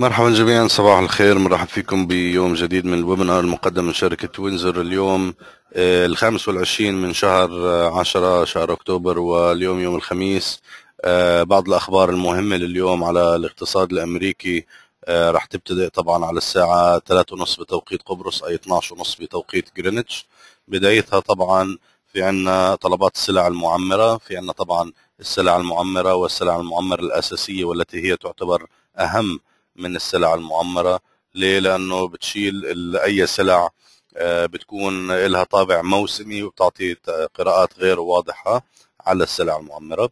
مرحبا جميعا صباح الخير مرحب فيكم بيوم جديد من الويبنار المقدم من شركة وينزر اليوم آه، الخامس والعشرين من شهر آه، عشرة شهر أكتوبر واليوم يوم الخميس آه، بعض الأخبار المهمة لليوم على الاقتصاد الأمريكي راح تبتدئ طبعا على الساعة ثلاثة ونص بتوقيت قبرص أي 12 ونص بتوقيت جرينتش بدايتها طبعا في عنا طلبات السلع المعمرة في عنا طبعا السلع المعمرة والسلع المعمرة الأساسية والتي هي تعتبر أهم من السلع المعمره ليه لانه بتشيل اي سلع آه، بتكون لها طابع موسمي وبتعطي قراءات غير واضحه على السلع المعمره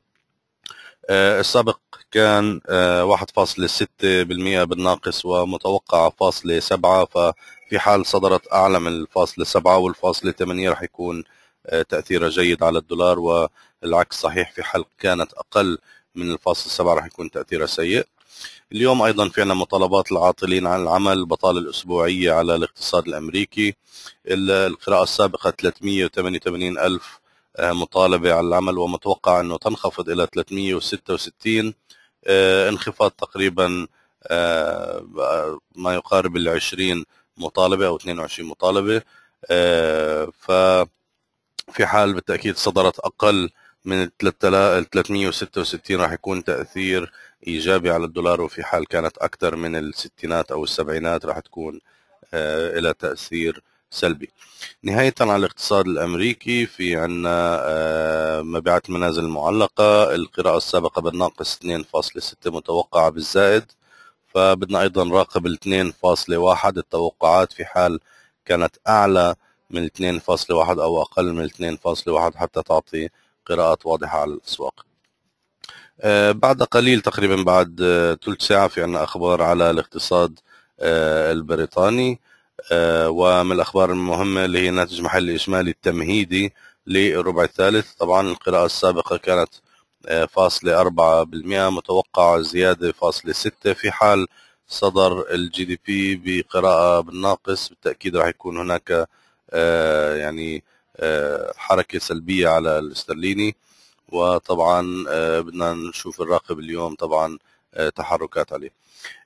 آه، السابق كان 1.6% آه، بالناقص ومتوقع فاصلة 7 ففي حال صدرت أعلى من الفاصلة 7 والفاصلة 8 رح يكون تأثيرها جيد على الدولار والعكس صحيح في حال كانت أقل من 0.7% 7 رح يكون تأثيرها سيء اليوم ايضا في عندنا مطالبات العاطلين عن العمل البطاله الاسبوعيه على الاقتصاد الامريكي القراءه السابقه 388 الف آه، مطالبه على العمل ومتوقع انه تنخفض الى 366 آه، انخفاض تقريبا آه، ما يقارب ال 20 مطالبه او 22 مطالبه ف في حال بالتاكيد صدرت اقل من 366 راح يكون تاثير ايجابي على الدولار وفي حال كانت اكثر من الستينات او السبعينات راح تكون آه، إلى تاثير سلبي نهاية على الاقتصاد الأمريكي في عنا آه، مبيعات المنازل المعلقة القراءة السابقة بالناقص 2.6 متوقعة بالزائد فبدنا أيضا نراقب ال 2.1 التوقعات في حال كانت أعلى من 2.1 أو أقل من 2.1 حتى تعطي قراءات واضحة على الأسواق آه، بعد قليل تقريبا بعد آه، ثلث ساعة في عنا أخبار على الاقتصاد آه، البريطاني ومن الأخبار المهمة اللي هي ناتج محلي إجمالي التمهيدي للربع الثالث طبعا القراءة السابقة كانت فاصلة أربعة بالمئة متوقع زيادة فاصلة ستة في حال صدر الجي دي بي بقراءة بالناقص بالتأكيد راح يكون هناك يعني حركة سلبية على الاسترليني وطبعا آه، بدنا نشوف الراقب اليوم طبعا آه، تحركات عليه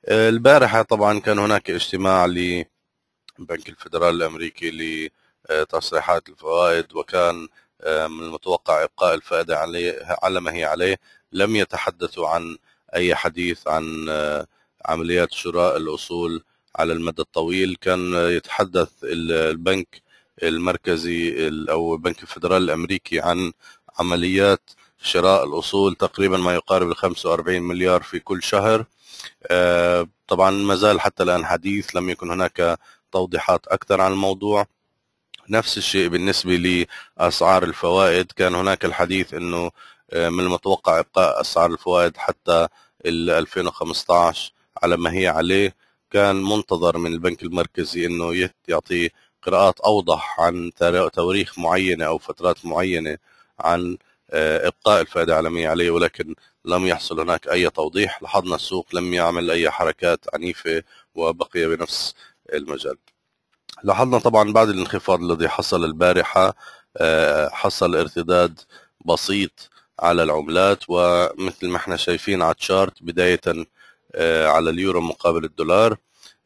آه، البارحة طبعا كان هناك اجتماع لبنك الفدرال الأمريكي لتصريحات الفوائد وكان من المتوقع إبقاء الفائدة عليه على ما هي عليه لم يتحدثوا عن أي حديث عن عمليات شراء الأصول على المدى الطويل كان يتحدث البنك المركزي أو البنك الفدرالي الأمريكي عن عمليات شراء الأصول تقريبا ما يقارب ال 45 مليار في كل شهر آه، طبعا ما زال حتى الآن حديث لم يكن هناك توضيحات أكثر عن الموضوع نفس الشيء بالنسبة لأسعار الفوائد كان هناك الحديث أنه آه، من المتوقع إبقاء أسعار الفوائد حتى 2015 على ما هي عليه كان منتظر من البنك المركزي أنه يعطي قراءات أوضح عن تواريخ معينة أو فترات معينة عن آه، ابقاء الفائده العالميه عليه ولكن لم يحصل هناك اي توضيح لاحظنا السوق لم يعمل اي حركات عنيفه وبقي بنفس المجال لاحظنا طبعا بعد الانخفاض الذي حصل البارحه آه، حصل ارتداد بسيط على العملات ومثل ما احنا شايفين على التشارت بدايه آه، على اليورو مقابل الدولار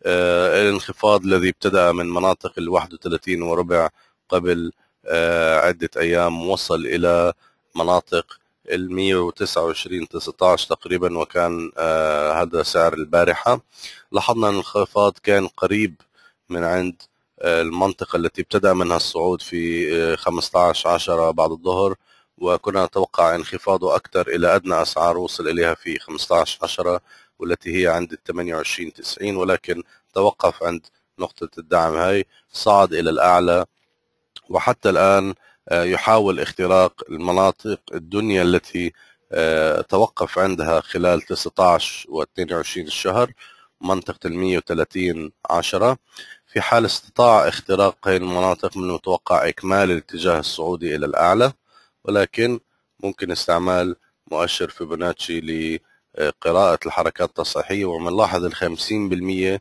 الانخفاض الذي ابتدا من مناطق ال 31 وربع قبل آه، عدة أيام وصل إلى مناطق ال 129 19 تقريبا وكان آه، هذا سعر البارحة لاحظنا أن الانخفاض كان قريب من عند آه، المنطقة التي ابتدأ منها الصعود في 15 10 بعد الظهر وكنا نتوقع انخفاضه أكثر إلى أدنى أسعار وصل إليها في 15 10 والتي هي عند ال 28 90 ولكن توقف عند نقطة الدعم هاي صعد إلى الأعلى وحتى الآن آه، يحاول اختراق المناطق الدنيا التي آه، توقف عندها خلال 19 و 22 الشهر منطقة ال 130 10 في حال استطاع اختراق هذه المناطق من المتوقع إكمال الاتجاه الصعودي إلى الأعلى ولكن ممكن استعمال مؤشر فيبوناتشي لقراءة آه، الحركات التصحيحية ومنلاحظ ال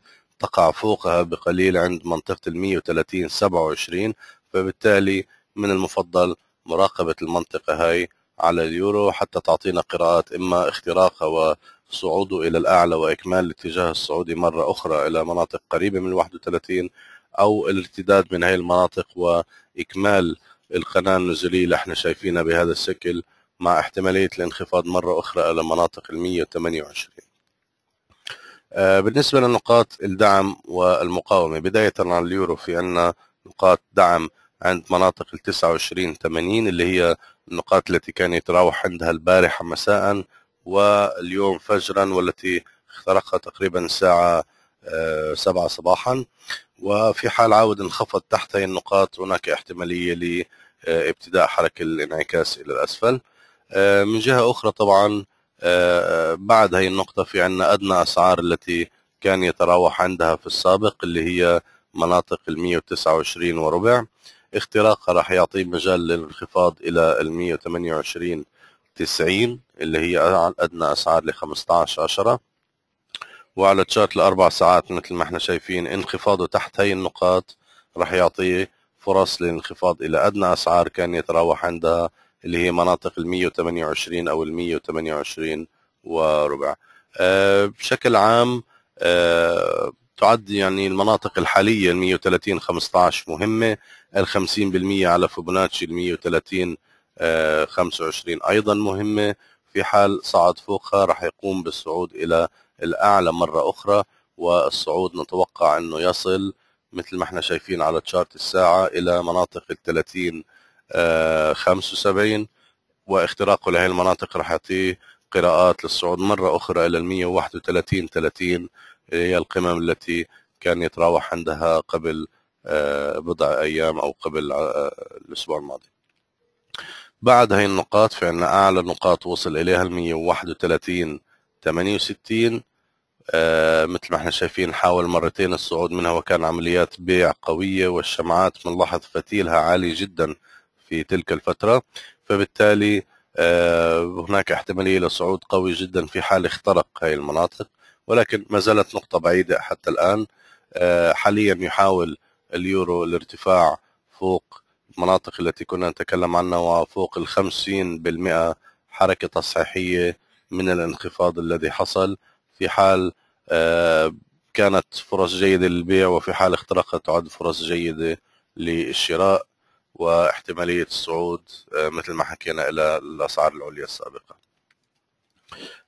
50% تقع فوقها بقليل عند منطقة ال 130 27 فبالتالي من المفضل مراقبة المنطقة هاي على اليورو حتى تعطينا قراءات إما اختراقها وصعوده إلى الأعلى وإكمال الاتجاه الصعودي مرة أخرى إلى مناطق قريبة من 31 أو الارتداد من هاي المناطق وإكمال القناة النزولية اللي احنا شايفينها بهذا الشكل مع احتمالية الانخفاض مرة أخرى إلى مناطق ال 128 آه، بالنسبة لنقاط الدعم والمقاومة بداية على اليورو في أن نقاط دعم عند مناطق ال 29 80 اللي هي النقاط التي كان يتراوح عندها البارحة مساء واليوم فجرا والتي اخترقها تقريبا الساعة آه، سبعة صباحا وفي حال عاود انخفض تحت هذه النقاط هناك احتمالية لابتداء حركة الانعكاس إلى الأسفل آه، من جهة أخرى طبعا آه، بعد هذه النقطة في عندنا أدنى أسعار التي كان يتراوح عندها في السابق اللي هي مناطق ال 129 وربع اختراقها راح يعطيه مجال للانخفاض الى ال 128 90 اللي هي ادنى اسعار ل 15 10 وعلى تشارت الاربع ساعات مثل ما احنا شايفين انخفاضه تحت هي النقاط راح يعطيه فرص للانخفاض الى ادنى اسعار كان يتراوح عندها اللي هي مناطق ال 128 او ال 128 وربع أه بشكل عام أه تعد يعني المناطق الحالية ال 130 15 مهمة ال 50% على فيبوناتشي ال 130 25 آه، أيضا مهمة في حال صعد فوقها راح يقوم بالصعود إلى الأعلى مرة أخرى والصعود نتوقع أنه يصل مثل ما احنا شايفين على تشارت الساعة إلى مناطق ال 30 75 آه، واختراقه لهي المناطق راح يعطيه قراءات للصعود مرة أخرى إلى ال 131 30 هي القمم التي كان يتراوح عندها قبل آه، بضع أيام أو قبل آه، الأسبوع الماضي بعد هاي النقاط في عنا أعلى نقاط وصل إليها ال 131 68 وستين آه، مثل ما احنا شايفين حاول مرتين الصعود منها وكان عمليات بيع قوية والشمعات بنلاحظ فتيلها عالي جدا في تلك الفترة فبالتالي هناك احتمالية لصعود قوي جدا في حال اخترق هاي المناطق ولكن ما زالت نقطه بعيده حتى الان آه، حاليا يحاول اليورو الارتفاع فوق المناطق التي كنا نتكلم عنها وفوق الخمسين 50% حركه تصحيحيه من الانخفاض الذي حصل في حال آه، كانت فرص جيده للبيع وفي حال اخترقت تعد فرص جيده للشراء واحتماليه الصعود آه، مثل ما حكينا الى الاسعار العليا السابقه.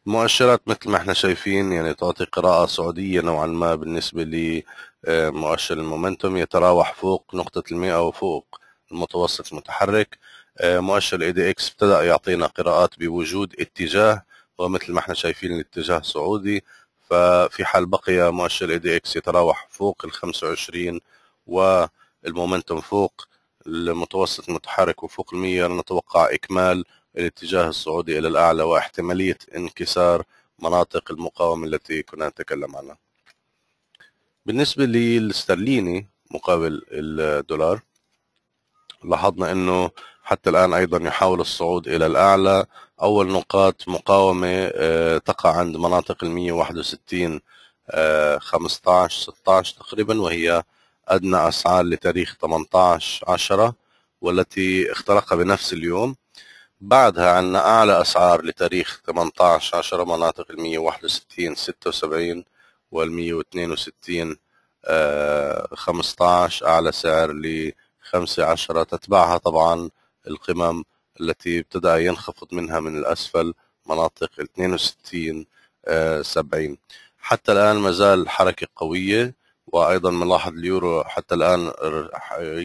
مؤشرات مثل ما احنا شايفين يعني تعطي قراءة صعودية نوعا ما بالنسبة لمؤشر آه، المومنتوم يتراوح فوق نقطة المئة وفوق المتوسط المتحرك آه، مؤشر الاي دي اكس ابتدأ يعطينا قراءات بوجود اتجاه ومثل ما احنا شايفين الاتجاه صعودي ففي حال بقي مؤشر الاي دي اكس يتراوح فوق ال 25 والمومنتوم فوق المتوسط المتحرك وفوق المية نتوقع إكمال الاتجاه الصعودي إلى الأعلى واحتمالية انكسار مناطق المقاومة التي كنا نتكلم عنها بالنسبة للسترليني مقابل الدولار لاحظنا أنه حتى الآن أيضا يحاول الصعود إلى الأعلى أول نقاط مقاومة آه، تقع عند مناطق ال 161 15 16 تقريبا وهي أدنى أسعار لتاريخ 18 10 والتي اخترقها بنفس اليوم بعدها عندنا أعلى أسعار لتاريخ 18 10 مناطق ال 161 76 وال 162 15 آه، أعلى سعر ل 5 10 تتبعها طبعا القمم التي ابتدأ ينخفض منها من الأسفل مناطق ال 62 70 آه، حتى الآن ما زال حركة قوية وأيضا بنلاحظ اليورو حتى الآن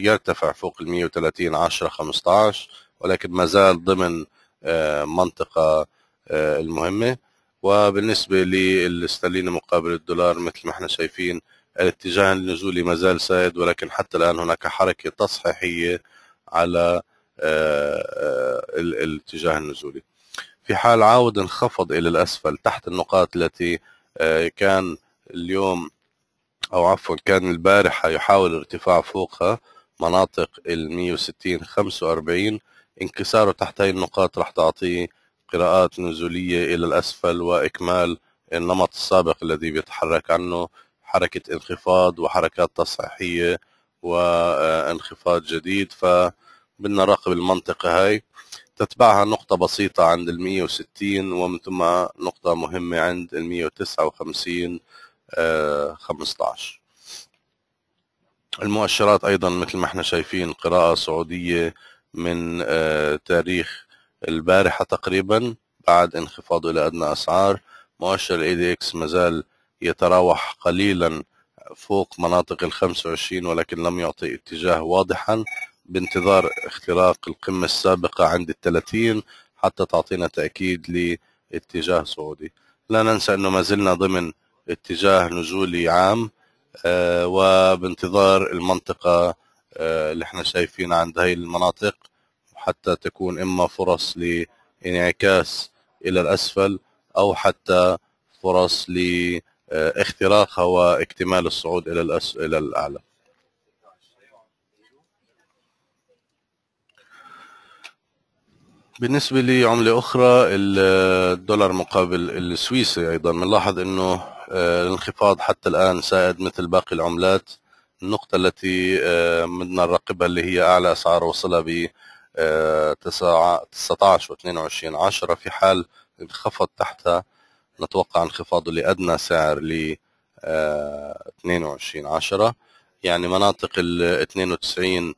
يرتفع فوق ال 130 10 15 ولكن ما زال ضمن آه، منطقة آه، المهمة وبالنسبة للاسترلين مقابل الدولار مثل ما احنا شايفين الاتجاه النزولي ما زال سائد ولكن حتى الآن هناك حركة تصحيحية على آه، الاتجاه النزولي في حال عاود انخفض إلى الأسفل تحت النقاط التي كان اليوم أو عفوا كان البارحة يحاول ارتفاع فوقها مناطق ال 160 45 انكساره تحت هاي النقاط راح تعطيه قراءات نزولية إلى الأسفل وإكمال النمط السابق الذي بيتحرك عنه حركة انخفاض وحركات تصحيحية وانخفاض جديد فبدنا نراقب المنطقة هاي تتبعها نقطة بسيطة عند ال 160 ومن ثم نقطة مهمة عند ال 159 15 آه، المؤشرات أيضا مثل ما احنا شايفين قراءة صعودية من آه، تاريخ البارحة تقريبا بعد انخفاضه إلى أدنى أسعار مؤشر الاي دي اكس مازال يتراوح قليلا فوق مناطق ال 25 ولكن لم يعطي اتجاه واضحا بانتظار اختراق القمة السابقة عند ال 30 حتى تعطينا تأكيد لاتجاه صعودي لا ننسى أنه ما زلنا ضمن اتجاه نزولي عام آه، وبانتظار المنطقة آه، اللي احنا شايفينه عند هاي المناطق حتى تكون إما فرص لانعكاس إلى الأسفل أو حتى فرص لاختراقها واكتمال الصعود إلى الأس... إلى الأعلى بالنسبة لعملة أخرى الدولار مقابل السويسي أيضا بنلاحظ أنه آه، الانخفاض حتى الآن سائد مثل باقي العملات النقطة التي بدنا آه، نراقبها اللي هي أعلى أسعار وصلها ب 19 و 22 10 في حال انخفض تحتها نتوقع انخفاضه لأدنى سعر ل 22 آه، 10 يعني مناطق ال 92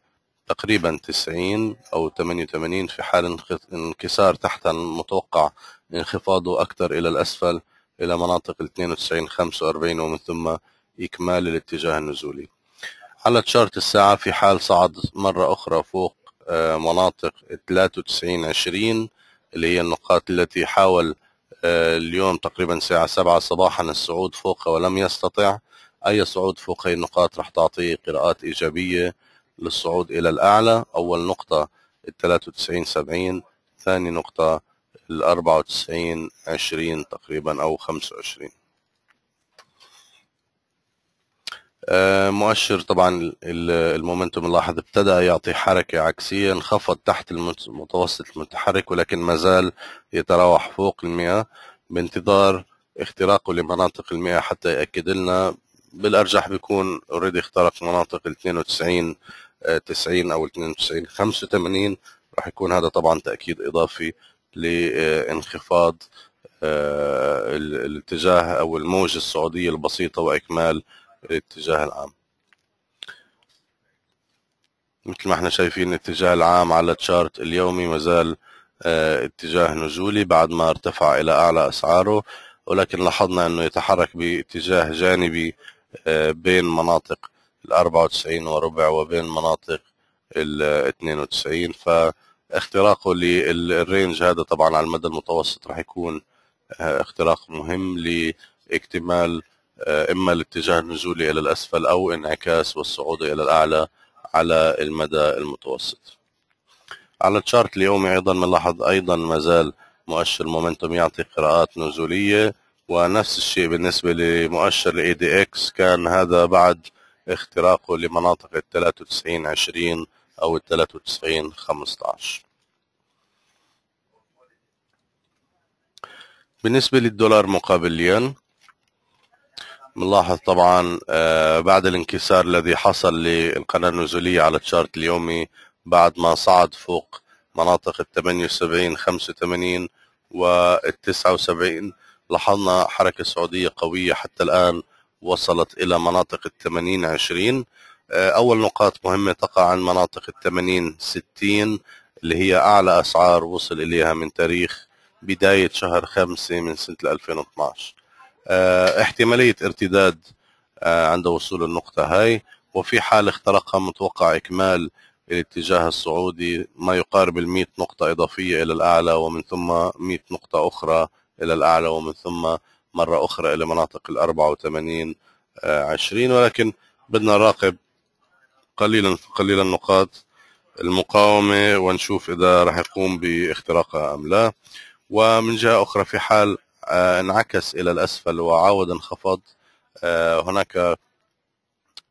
تقريبا 90 أو 88 في حال انكسار تحتها المتوقع انخفاضه أكثر إلى الأسفل إلى مناطق ال 92 45 ومن ثم إكمال الاتجاه النزولي على تشارت الساعة في حال صعد مرة أخرى فوق آه، مناطق 93 20 اللي هي النقاط التي حاول آه، اليوم تقريبا ساعة 7 صباحا الصعود فوقها ولم يستطع أي صعود فوق هذه النقاط راح تعطيه قراءات إيجابية للصعود إلى الأعلى أول نقطة 93 70 ثاني نقطة 94 20 تقريبا أو 25 آه، مؤشر طبعا المومنتوم اللاحظ ابتدى يعطي حركة عكسية انخفض تحت المتوسط المتحرك ولكن ما زال يتراوح فوق المئة بانتظار اختراقه لمناطق المئة حتى يأكد لنا بالأرجح بيكون اوريدي اخترق مناطق ال 92 90 أو 92 85 راح يكون هذا طبعا تأكيد إضافي لانخفاض آه، الاتجاه أو الموجة السعودية البسيطة وإكمال الاتجاه العام مثل ما احنا شايفين الاتجاه العام على التشارت اليومي مازال آه، اتجاه نزولي بعد ما ارتفع الى اعلى اسعاره ولكن لاحظنا انه يتحرك باتجاه جانبي آه، بين مناطق ال 94 وربع وبين مناطق ال 92 فاختراقه للرينج هذا طبعا على المدى المتوسط راح يكون آه، اختراق مهم لاكتمال آه، إما الاتجاه النزولي إلى الأسفل أو انعكاس والصعود إلى الأعلى على المدى المتوسط على الشارت اليومي أيضا نلاحظ أيضا مازال مؤشر مومنتوم يعطي قراءات نزولية ونفس الشيء بالنسبة لمؤشر الاي دي اكس كان هذا بعد اختراقه لمناطق ال 93 20 او ال 93 15 بالنسبة للدولار مقابل الين بنلاحظ طبعا آه، بعد الانكسار الذي حصل للقناة النزولية على الشارت اليومي بعد ما صعد فوق مناطق ال 78 85 وال 79 لاحظنا حركة سعودية قوية حتى الآن وصلت إلى مناطق ال 80 20 آه، أول نقاط مهمة تقع عن مناطق ال 80 60 اللي هي أعلى أسعار وصل إليها من تاريخ بداية شهر خمسة من سنة 2012 آه، احتمالية ارتداد آه، عند وصول النقطة هاي وفي حال اخترقها متوقع إكمال الاتجاه السعودي ما يقارب ال 100 نقطة إضافية إلى الأعلى ومن ثم 100 نقطة أخرى إلى الأعلى ومن ثم مرة أخرى إلى مناطق ال 84 20 آه، ولكن بدنا نراقب قليلا قليلا نقاط المقاومة ونشوف إذا رح يقوم باختراقها أم لا ومن جهة أخرى في حال آه، انعكس الى الاسفل وعاود انخفض آه، هناك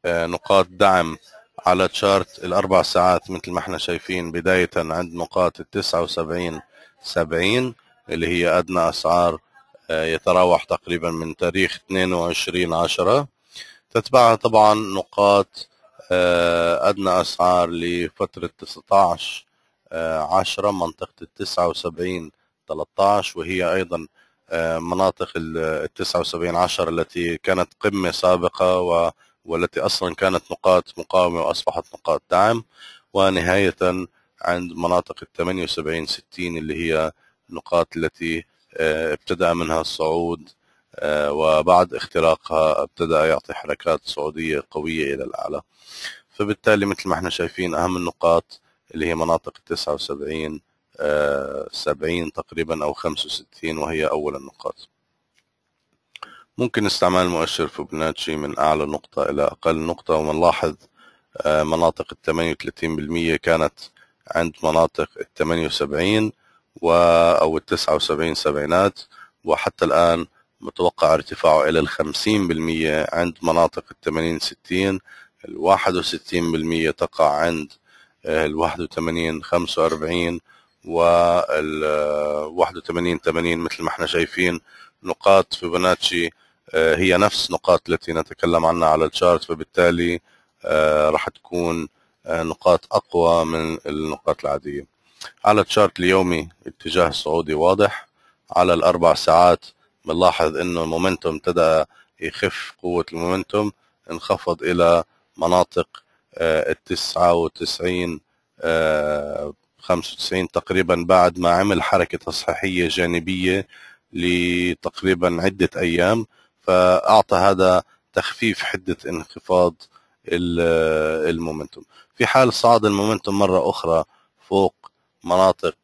آه، نقاط دعم على تشارت الاربع ساعات مثل ما احنا شايفين بدايه عند نقاط ال 79 70 اللي هي ادنى اسعار يتراوح تقريبا من تاريخ 22 10 تتبعها طبعا نقاط ادنى اسعار لفتره 19 10 منطقه ال 79 13 وهي ايضا مناطق ال 79 10 التي كانت قمة سابقة و والتي أصلا كانت نقاط مقاومة وأصبحت نقاط دعم ونهاية عند مناطق ال 78 60 اللي هي النقاط التي آه، ابتدأ منها الصعود آه، وبعد اختراقها ابتدأ يعطي حركات صعودية قوية إلى الأعلى فبالتالي مثل ما احنا شايفين أهم النقاط اللي هي مناطق ال 79 70 تقريبا أو 65 وهي أول النقاط ممكن استعمال مؤشر فوبوناتشي من أعلى نقطة إلى أقل نقطة ومنلاحظ آه، مناطق ال 38% كانت عند مناطق ال 78 و أو ال 79 سبعينات وحتى الآن متوقع ارتفاعه إلى ال 50% عند مناطق ال 80 60 ال 61% تقع عند آه، ال 81 45 وال 81 80 مثل ما احنا شايفين نقاط فيبوناتشي آه، هي نفس نقاط التي نتكلم عنها على الشارت فبالتالي آه، راح تكون آه، نقاط اقوى من النقاط العاديه على الشارت اليومي اتجاه الصعودي واضح على الاربع ساعات بنلاحظ انه المومنتوم ابتدى يخف قوه المومنتوم انخفض الى مناطق التسعة وتسعين 95 تقريبا بعد ما عمل حركة تصحيحية جانبية لتقريبا عدة أيام فأعطى هذا تخفيف حدة انخفاض المومنتوم في حال صعد المومنتوم مرة أخرى فوق مناطق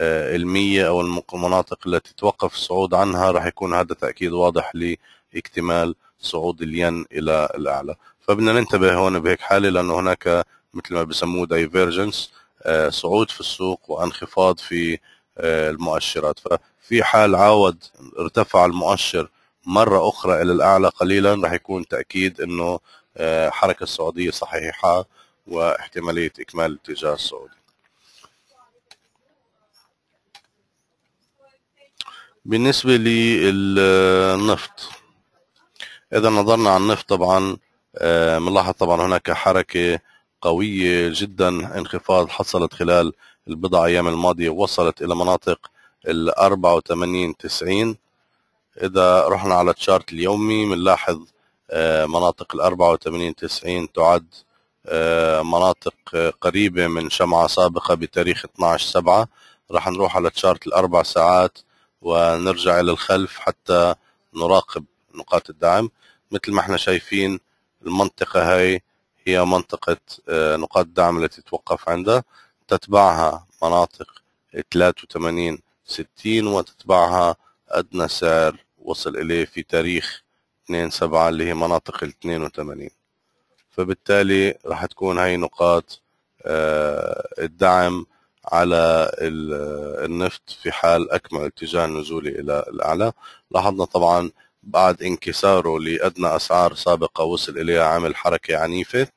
المية آه، أو المناطق التي توقف الصعود عنها راح يكون هذا تأكيد واضح لاكتمال صعود الين إلى الأعلى فبدنا ننتبه هون بهيك حالة لأنه هناك مثل ما بسموه دايفيرجنس آه، صعود في السوق وانخفاض في آه، المؤشرات ففي حال عاود ارتفع المؤشر مره اخرى الى الاعلى قليلا رح يكون تاكيد انه الحركه آه، السعوديه صحيحه واحتماليه اكمال الاتجاه السعودي بالنسبة للنفط إذا نظرنا على النفط طبعا بنلاحظ طبعا هناك حركة قوية جدا انخفاض حصلت خلال البضع أيام الماضية وصلت إلى مناطق ال 84 90 إذا رحنا على التشارت اليومي بنلاحظ آه، مناطق ال 84 90 تعد آه، مناطق آه، قريبة من شمعة سابقة بتاريخ 12 7 راح نروح على تشارت الأربع ساعات ونرجع إلى الخلف حتى نراقب نقاط الدعم مثل ما احنا شايفين المنطقة هاي هي منطقة آه، نقاط الدعم التي توقف عندها تتبعها مناطق 83 60 وتتبعها أدنى سعر وصل إليه في تاريخ 2 7 اللي هي مناطق 82 فبالتالي راح تكون هاي نقاط آه، الدعم على آه، النفط في حال أكمل اتجاه نزولي إلى الأعلى لاحظنا طبعا بعد انكساره لأدنى أسعار سابقة وصل إليها عامل حركة عنيفة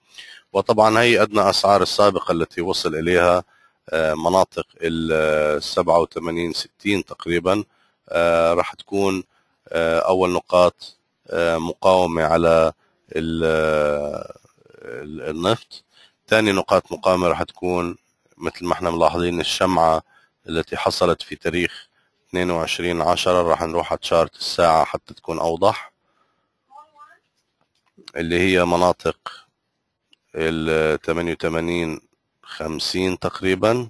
وطبعا هي أدنى أسعار السابقة التي وصل إليها آه، مناطق ال 87 60 تقريبا آه، راح تكون آه، أول نقاط مقاومة على النفط ثاني نقاط مقاومة راح تكون مثل ما احنا ملاحظين الشمعة التي حصلت في تاريخ 22 10 راح نروح على تشارت الساعة حتى تكون أوضح اللي هي مناطق ال 88 50 تقريبا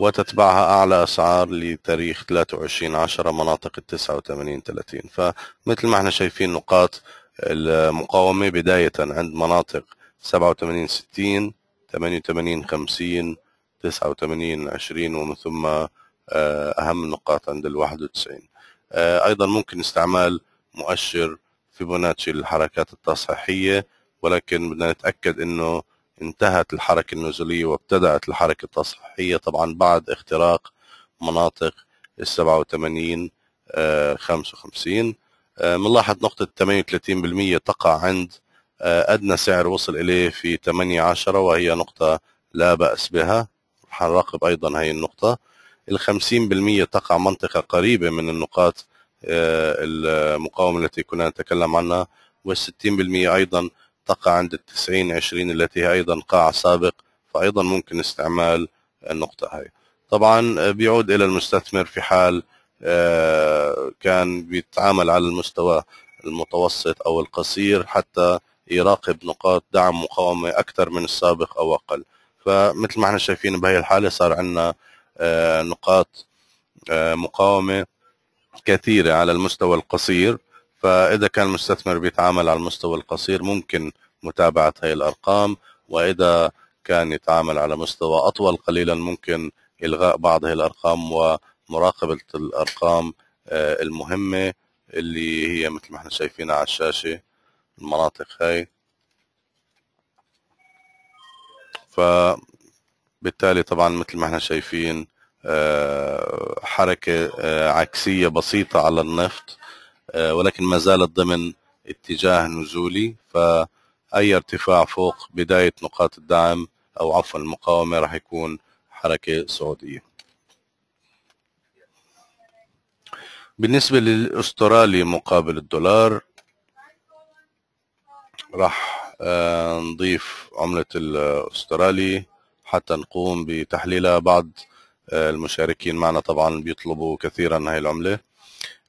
وتتبعها أعلى أسعار لتاريخ 23 10 مناطق ال 89 30 فمثل ما احنا شايفين نقاط المقاومة بداية عند مناطق 87 60 88 50 89 20 ومن ثم آه، اهم النقاط عند ال 91 آه، ايضا ممكن استعمال مؤشر فيبوناتشي للحركات التصحيحيه ولكن بدنا نتاكد انه انتهت الحركه النزوليه وابتدات الحركه التصحيحيه طبعا بعد اختراق مناطق ال 87 55 بنلاحظ نقطة 38% تقع عند آه، أدنى سعر وصل إليه في 8 10 وهي نقطة لا بأس بها حنراقب أيضا هي النقطة ال 50% تقع منطقة قريبة من النقاط آه، المقاومة التي كنا نتكلم عنها وال 60% أيضا تقع عند ال 90 20 التي هي أيضا قاع سابق فأيضا ممكن استعمال النقطة هاي طبعا آه، بيعود إلى المستثمر في حال آه، كان بيتعامل على المستوى المتوسط أو القصير حتى يراقب نقاط دعم مقاومة أكثر من السابق أو أقل فمثل ما احنا شايفين بهي الحالة صار عندنا آه، نقاط آه، مقاومة كثيرة على المستوى القصير فإذا كان المستثمر بيتعامل على المستوى القصير ممكن متابعة هاي الأرقام وإذا كان يتعامل على مستوى أطول قليلا ممكن إلغاء بعض هاي الأرقام ومراقبة الأرقام آه، المهمة اللي هي مثل ما احنا شايفينها على الشاشة المناطق هاي ف بالتالي طبعا مثل ما احنا شايفين آه، حركة آه، عكسية بسيطة على النفط آه، ولكن ما زالت ضمن اتجاه نزولي فأي ارتفاع فوق بداية نقاط الدعم أو عفوا المقاومة راح يكون حركة سعودية بالنسبة للأسترالي مقابل الدولار راح نضيف عملة الأسترالي حتى نقوم بتحليلها بعض آه، المشاركين معنا طبعا بيطلبوا كثيرا هاي العمله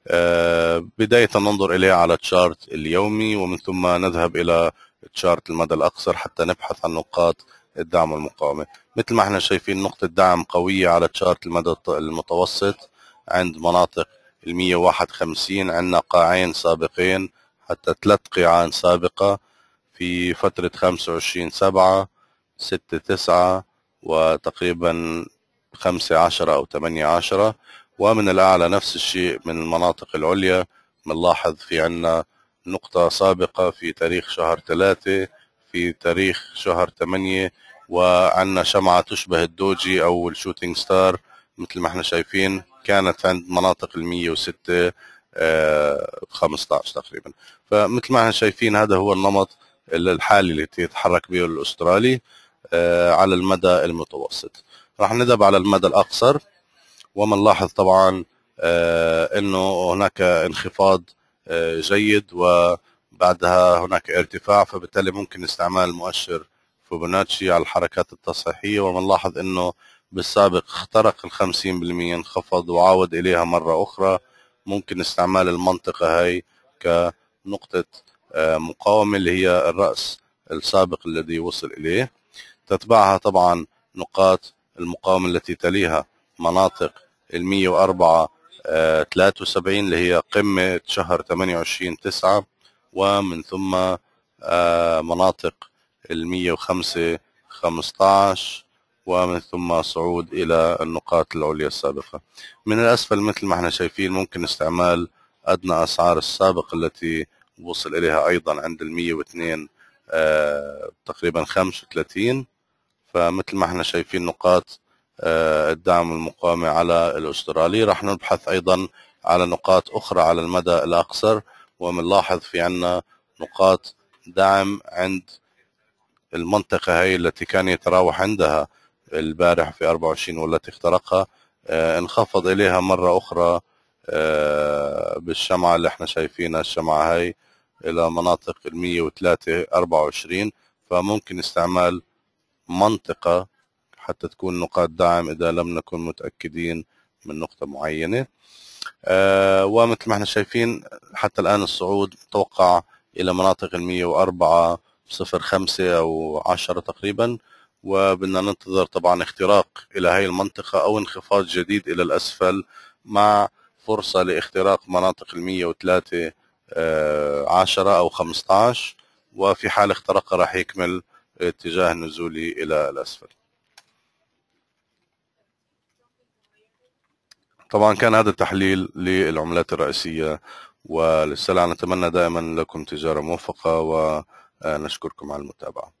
آه، بدايه ننظر اليها على تشارت اليومي ومن ثم نذهب الى تشارت المدى الاقصر حتى نبحث عن نقاط الدعم والمقاومه مثل ما احنا شايفين نقطه دعم قويه على تشارت المدى المتوسط عند مناطق ال 151 عندنا قاعين سابقين حتى ثلاث قيعان سابقة في فترة 25 سبعة 6 9 وتقريبا خمسة عشرة أو ثمانية عشرة ومن الأعلى نفس الشيء من المناطق العليا بنلاحظ في عنا نقطة سابقة في تاريخ شهر ثلاثة في تاريخ شهر ثمانية وعنا شمعة تشبه الدوجي أو الشوتينج ستار مثل ما احنا شايفين كانت عند مناطق ال 106 15 تقريبا فمثل ما احنا شايفين هذا هو النمط الحالي اللي يتحرك به الاسترالي آه، على المدى المتوسط راح ندب على المدى الأقصر ومنلاحظ طبعا آه، أنه هناك انخفاض آه، جيد وبعدها هناك ارتفاع فبالتالي ممكن استعمال مؤشر فوبوناتشي على الحركات التصحيحية ومنلاحظ أنه بالسابق اخترق ال 50% انخفض وعاود إليها مرة أخرى ممكن استعمال المنطقة هاي كنقطة مقاومة اللي هي الرأس السابق الذي وصل إليه تتبعها طبعا نقاط المقاومة التي تليها مناطق ال 104 73 اللي هي قمة شهر 28 9 ومن ثم آه، مناطق ال 105 15 ومن ثم صعود إلى النقاط العليا السابقة من الأسفل مثل ما احنا شايفين ممكن استعمال أدنى أسعار السابق التي وصل إليها أيضا عند ال 102 آه، تقريبا 35 فمثل ما احنا شايفين نقاط آه، الدعم المقاومة على الاسترالي راح نبحث ايضا على نقاط اخرى على المدى الاقصر ومنلاحظ في عنا نقاط دعم عند المنطقه هي التي كان يتراوح عندها البارح في 24 والتي اخترقها آه، انخفض اليها مره اخرى آه، بالشمعه اللي احنا شايفينها الشمعه هي الى مناطق ال 103 24 فممكن استعمال منطقة حتى تكون نقاط دعم إذا لم نكن متأكدين من نقطة معينة آه، ومثل ما احنا شايفين حتى الآن الصعود توقع إلى مناطق ال 104 صفر خمسة أو عشرة تقريبا وبدنا ننتظر طبعا اختراق إلى هاي المنطقة أو انخفاض جديد إلى الأسفل مع فرصة لاختراق مناطق ال 103 10 أو 15 وفي حال اخترقها راح يكمل اتجاه نزوله إلى الأسفل طبعا كان هذا التحليل للعملات الرئيسية وللسلع نتمنى دائما لكم تجارة موفقة ونشكركم على المتابعة